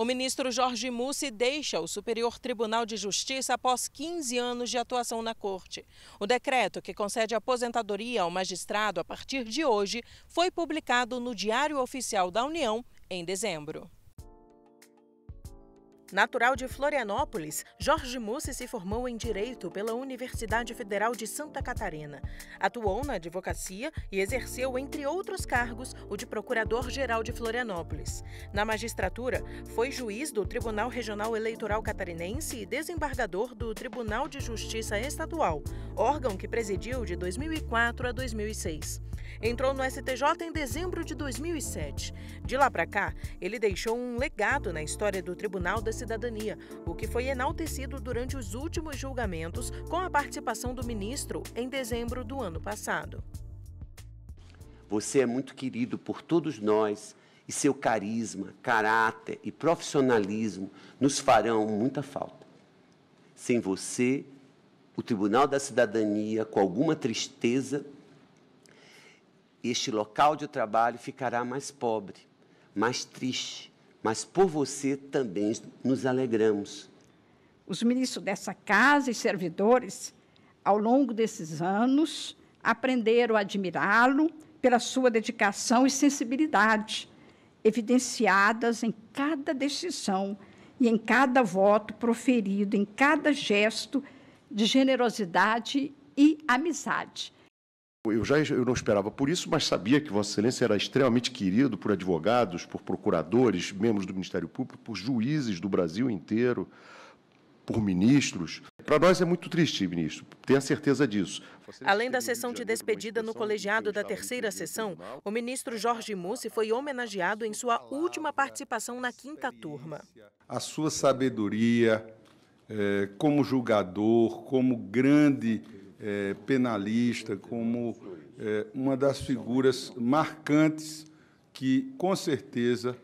O ministro Jorge Mussi deixa o Superior Tribunal de Justiça após 15 anos de atuação na corte. O decreto que concede aposentadoria ao magistrado a partir de hoje foi publicado no Diário Oficial da União em dezembro. Natural de Florianópolis, Jorge Mussi se formou em Direito pela Universidade Federal de Santa Catarina. Atuou na advocacia e exerceu, entre outros cargos, o de Procurador-Geral de Florianópolis. Na magistratura, foi juiz do Tribunal Regional Eleitoral Catarinense e desembargador do Tribunal de Justiça Estadual, órgão que presidiu de 2004 a 2006. Entrou no STJ em dezembro de 2007. De lá para cá, ele deixou um legado na história do Tribunal das cidadania, o que foi enaltecido durante os últimos julgamentos com a participação do ministro em dezembro do ano passado. Você é muito querido por todos nós e seu carisma, caráter e profissionalismo nos farão muita falta. Sem você, o Tribunal da Cidadania, com alguma tristeza, este local de trabalho ficará mais pobre, mais triste, mas por você também nos alegramos. Os ministros dessa casa e servidores, ao longo desses anos, aprenderam a admirá-lo pela sua dedicação e sensibilidade, evidenciadas em cada decisão e em cada voto proferido, em cada gesto de generosidade e amizade. Eu já eu não esperava por isso, mas sabia que Vossa Excelência era extremamente querido por advogados, por procuradores, membros do Ministério Público, por juízes do Brasil inteiro, por ministros. Para nós é muito triste, ministro, tenha certeza disso. Além da sessão de despedida no colegiado da terceira sessão, o ministro Jorge Mussi foi homenageado em sua última participação na quinta turma. A sua sabedoria eh, como julgador, como grande é, penalista, como é, uma das figuras marcantes que, com certeza,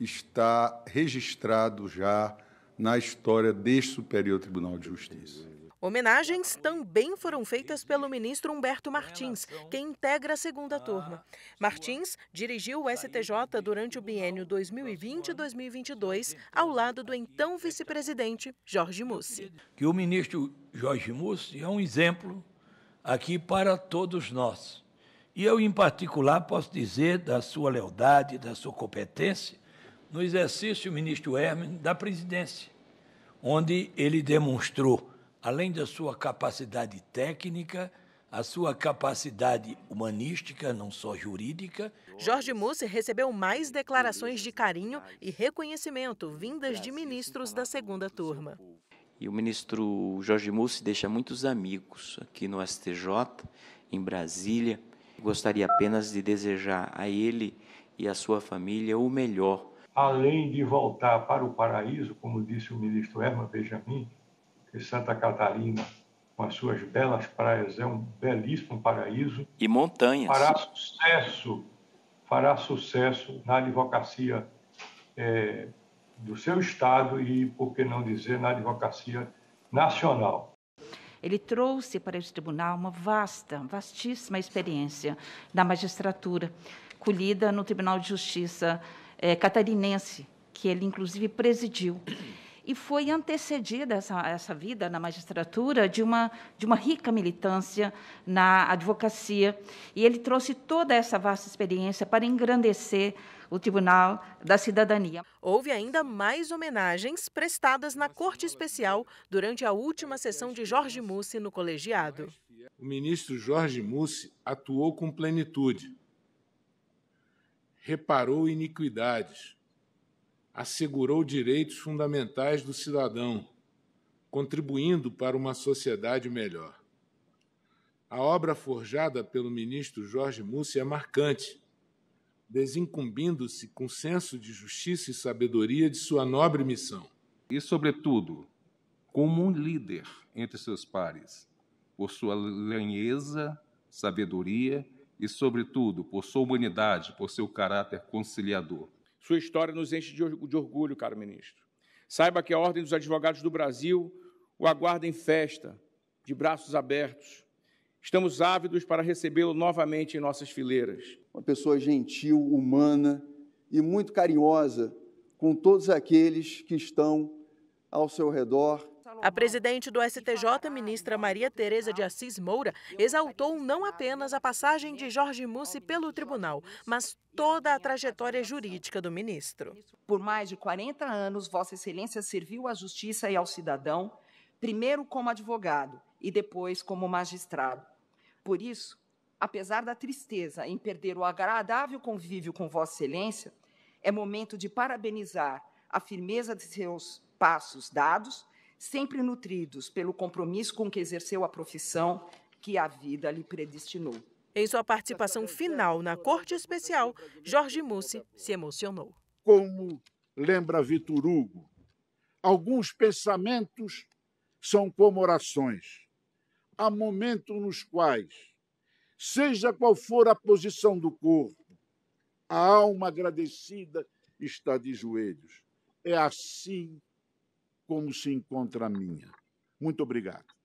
está registrado já na história deste Superior Tribunal de Justiça. Homenagens também foram feitas pelo ministro Humberto Martins, que integra a segunda turma. Martins dirigiu o STJ durante o biênio 2020-2022, ao lado do então vice-presidente Jorge Mussi. Que o ministro Jorge Mussi é um exemplo aqui para todos nós. E eu, em particular, posso dizer da sua lealdade, da sua competência no exercício, ministro Hermes, da presidência, onde ele demonstrou além da sua capacidade técnica, a sua capacidade humanística, não só jurídica. Jorge Mussi recebeu mais declarações de carinho e reconhecimento vindas de ministros da segunda turma. E o ministro Jorge Mussi deixa muitos amigos aqui no STJ, em Brasília. Gostaria apenas de desejar a ele e à sua família o melhor. Além de voltar para o paraíso, como disse o ministro Herman Benjamin, que Santa Catarina, com as suas belas praias, é um belíssimo paraíso. E montanhas. Fará sucesso, fará sucesso na advocacia é, do seu estado e, por que não dizer, na advocacia nacional. Ele trouxe para esse tribunal uma vasta, vastíssima experiência da magistratura, colhida no Tribunal de Justiça é, catarinense, que ele inclusive presidiu e foi antecedida essa, essa vida na magistratura de uma, de uma rica militância na advocacia. E ele trouxe toda essa vasta experiência para engrandecer o Tribunal da Cidadania. Houve ainda mais homenagens prestadas na Corte Especial durante a última sessão de Jorge Mussi no colegiado. O ministro Jorge Mussi atuou com plenitude, reparou iniquidades, assegurou direitos fundamentais do cidadão, contribuindo para uma sociedade melhor. A obra forjada pelo ministro Jorge Mussi é marcante, desincumbindo se com senso de justiça e sabedoria de sua nobre missão. E, sobretudo, como um líder entre seus pares, por sua lanheza, sabedoria e, sobretudo, por sua humanidade, por seu caráter conciliador. Sua história nos enche de orgulho, caro ministro. Saiba que a Ordem dos Advogados do Brasil o aguarda em festa, de braços abertos. Estamos ávidos para recebê-lo novamente em nossas fileiras. Uma pessoa gentil, humana e muito carinhosa com todos aqueles que estão ao seu redor a presidente do STJ, ah, ministra Maria Tereza de Assis Moura, exaltou não apenas a passagem de Jorge Mussi pelo tribunal, mas toda a trajetória jurídica do ministro. Por mais de 40 anos, Vossa Excelência serviu à justiça e ao cidadão, primeiro como advogado e depois como magistrado. Por isso, apesar da tristeza em perder o agradável convívio com Vossa Excelência, é momento de parabenizar a firmeza de seus passos dados sempre nutridos pelo compromisso com que exerceu a profissão que a vida lhe predestinou. Em sua participação final na Corte Especial, Jorge Mussi se emocionou. Como lembra Vitor Hugo, alguns pensamentos são como orações. Há momentos nos quais, seja qual for a posição do corpo, a alma agradecida está de joelhos. É assim como se encontra a minha. Muito obrigado.